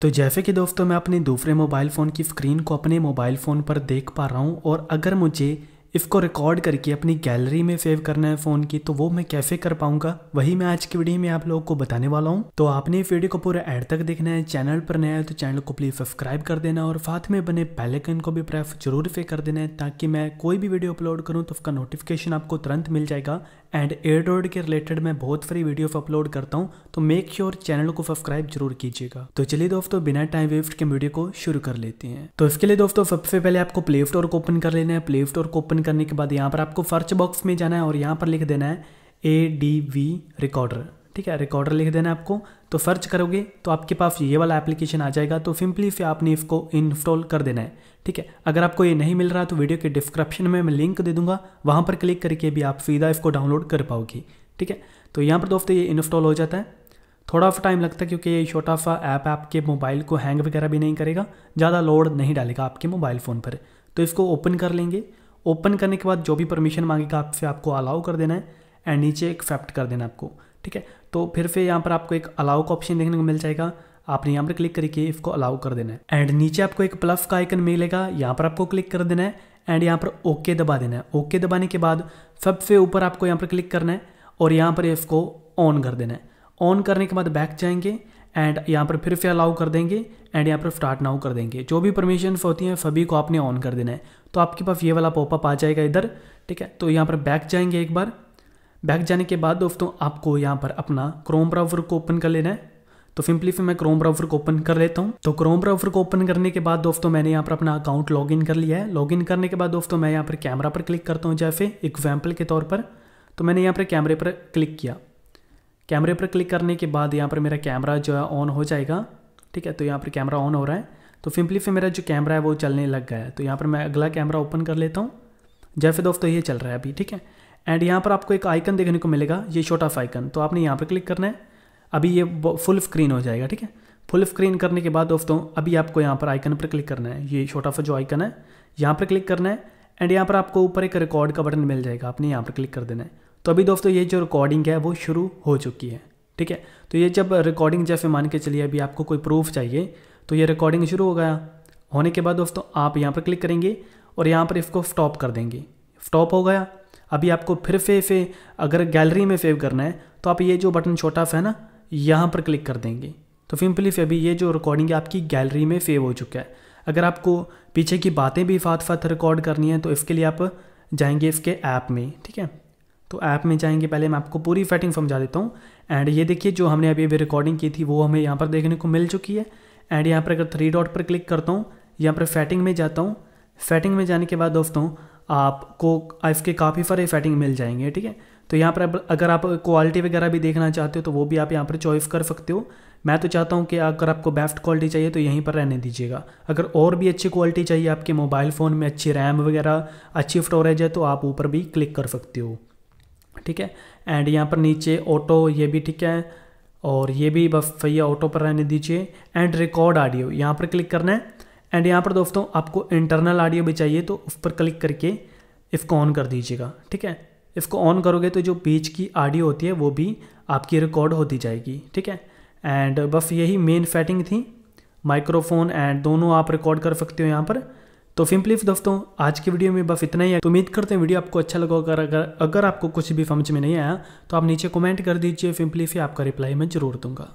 तो जैसे कि दोस्तों मैं अपने दूसरे मोबाइल फ़ोन की स्क्रीन को अपने मोबाइल फ़ोन पर देख पा रहा हूँ और अगर मुझे इसको रिकॉर्ड करके अपनी गैलरी में सेव करना है फ़ोन की तो वो मैं कैसे कर पाऊंगा वही मैं आज की वीडियो में आप लोगों को बताने वाला हूँ तो आपने इस वीडियो को पूरा एड तक देखना है चैनल पर नया है तो चैनल को प्लीज़ सब्सक्राइब कर देना और साथ में बने पैलेकन को भी प्रेस जरूर से कर देना है ताकि मैं कोई भी वीडियो अपलोड करूँ तो उसका नोटिफिकेशन आपको तुरंत मिल जाएगा एंड एयरड्रॉइड के रिलेटेड मैं बहुत सारी वीडियोस अपलोड करता हूँ तो मेक श्योर चैनल को सब्सक्राइब जरूर कीजिएगा तो चलिए दोस्तों बिना टाइम वेस्ट के वीडियो को शुरू कर लेते हैं तो इसके लिए दोस्तों सबसे पहले आपको प्ले स्टोर को ओपन कर लेना है प्ले स्टोर को ओपन करने के बाद यहाँ पर आपको फर्च बॉक्स में जाना है और यहाँ पर लिख देना है ए डी वी रिकॉर्डर ठीक है रिकॉर्डर लिख देना है आपको तो सर्च करोगे तो आपके पास ये वाला एप्लीकेशन आ जाएगा तो सिंपली फिर आपने इसको इंस्टॉल कर देना है ठीक है अगर आपको ये नहीं मिल रहा तो वीडियो के डिस्क्रिप्शन में मैं लिंक दे दूंगा वहां पर क्लिक करके भी आप सीधा इसको डाउनलोड कर पाओगी ठीक है तो यहाँ पर दोस्तों ये इंस्टॉल हो जाता है थोड़ा सा टाइम लगता है क्योंकि ये छोटा सा ऐप आपके मोबाइल को हैंग वगैरह भी नहीं करेगा ज़्यादा लोड नहीं डालेगा आपके मोबाइल फ़ोन पर तो इसको ओपन कर लेंगे ओपन करने के बाद जो भी परमिशन मांगेगा आपसे आपको अलाउ कर देना है एंड नीचे एक्सेप्ट कर देना आपको ठीक है तो फिर फिर यहाँ पर आपको एक अलाउ का ऑप्शन देखने को मिल जाएगा आपने यहाँ पर क्लिक करके इसको अलाउ कर देना है एंड नीचे आपको एक प्लस का आइकन मिलेगा यहाँ पर आपको क्लिक कर देना है एंड यहाँ पर ओके दबा देना है ओके दबाने के बाद सबसे ऊपर आपको यहाँ पर क्लिक करना है और यहाँ पर इसको ऑन कर देना है ऑन करने के बाद बैक जाएंगे एंड यहाँ पर फिर फिर अलाउ कर देंगे एंड यहाँ पर स्टार्ट नाउ कर देंगे जो भी परमिशन होती हैं सभी को आपने ऑन कर देना है तो आपके पास ये वाला पॉपअप आ जाएगा इधर ठीक है तो यहाँ पर बैक जाएंगे एक बार बैक जाने के बाद दोस्तों आपको यहाँ पर अपना क्रोम ब्राउज़र को ओपन कर लेना है तो सिंपली फिर मैं क्रोम ब्राउज़र को ओपन कर लेता हूँ तो क्रोम ब्राउज़र को ओपन करने के बाद दोस्तों मैंने यहाँ पर अपना अकाउंट लॉगिन कर लिया है लॉगिन करने के बाद दोस्तों मैं यहाँ पर कैमरा पर क्लिक करता हूँ जैसे एग्जाम्पल के तौर पर तो मैंने यहाँ पर कैमरे पर क्लिक किया कैमरे पर क्लिक करने के बाद यहाँ पर मेरा कैमरा जो है ऑन हो जाएगा ठीक है तो यहाँ पर कैमरा ऑन हो रहा है तो सिंपली फिर मेरा जो कैमरा है वो चलने लग गया है तो यहाँ पर मैं अगला कैमरा ओपन कर लेता हूँ जैसे दोस्तों तो ये चल रहा है अभी ठीक है एंड यहाँ पर आपको एक आइकन देखने को मिलेगा ये छोटा सा आइकन तो आपने यहाँ पर क्लिक करना है अभी ये फुल स्क्रीन हो जाएगा ठीक है फुल स्क्रीन करने के बाद दोस्तों अभी आपको यहाँ पर आइकन पर क्लिक करना है ये छोटा सा जो आइकन है यहाँ पर क्लिक करना है एंड यहाँ पर आपको ऊपर एक रिकॉर्ड का बटन मिल जाएगा आपने यहाँ पर क्लिक कर देना है तो अभी दोस्तों ये जो रिकॉर्डिंग है वो शुरू हो चुकी है ठीक है तो ये जब रिकॉर्डिंग जैसे मान के चलिए अभी आपको कोई प्रूफ चाहिए तो ये रिकॉर्डिंग शुरू हो गया होने के बाद दोस्तों आप यहाँ पर क्लिक करेंगे और यहाँ पर इसको स्टॉप कर देंगे स्टॉप हो गया अभी आपको फिर से फे अगर गैलरी में सेव करना है तो आप ये जो बटन छोटा सा है ना यहाँ पर क्लिक कर देंगे तो सिंपली से अभी ये जो रिकॉर्डिंग है आपकी गैलरी में सेव हो चुका है अगर आपको पीछे की बातें भी फात फात रिकॉर्ड करनी है तो इसके लिए आप जाएंगे इसके ऐप में ठीक है तो ऐप में जाएंगे पहले मैं आपको पूरी फैटिंग समझा देता हूँ एंड ये देखिए जो हमने अभी अभी रिकॉर्डिंग की थी वो हमें यहाँ पर देखने को मिल चुकी है एंड यहाँ पर अगर थ्री डॉट पर क्लिक करता हूँ यहाँ पर फैटिंग में जाता हूँ फैटिंग में जाने के बाद दोस्तों आपको इसके काफ़ी सारे फैटिंग मिल जाएंगे ठीक है तो यहाँ पर अगर आप क्वालिटी वगैरह भी देखना चाहते हो तो वो भी आप यहाँ पर चॉइस कर सकते हो मैं तो चाहता हूँ कि अगर आपको बेस्ट क्वालिटी चाहिए तो यहीं पर रहने दीजिएगा अगर और भी अच्छी क्वालिटी चाहिए आपके मोबाइल फ़ोन में अच्छी रैम वगैरह अच्छी स्टोरेज है तो आप ऊपर भी क्लिक कर सकते हो ठीक है एंड यहाँ पर नीचे ऑटो ये भी ठीक है और ये भी बस भैया ऑटो पर रहने दीजिए एंड रिकॉर्ड ऑडियो यहाँ पर क्लिक करना है एंड यहाँ पर दोस्तों आपको इंटरनल ऑडियो भी चाहिए तो उस पर क्लिक करके इसको ऑन कर दीजिएगा ठीक है इसको ऑन करोगे तो जो बीच की ऑडियो होती है वो भी आपकी रिकॉर्ड होती जाएगी ठीक है एंड बस यही मेन सेटिंग थी माइक्रोफोन एंड दोनों आप रिकॉर्ड कर सकते हो यहाँ पर तो फिल्म प्लीफ दोस्तों आज की वीडियो में बस इतना ही है तो उम्मीद करते हैं वीडियो आपको अच्छा लगा अगर अगर अगर आपको कुछ भी समझ में नहीं आया तो आप नीचे कमेंट कर दीजिए फिल्म प्लीफ आपका रिप्लाई मैं जरूर दूंगा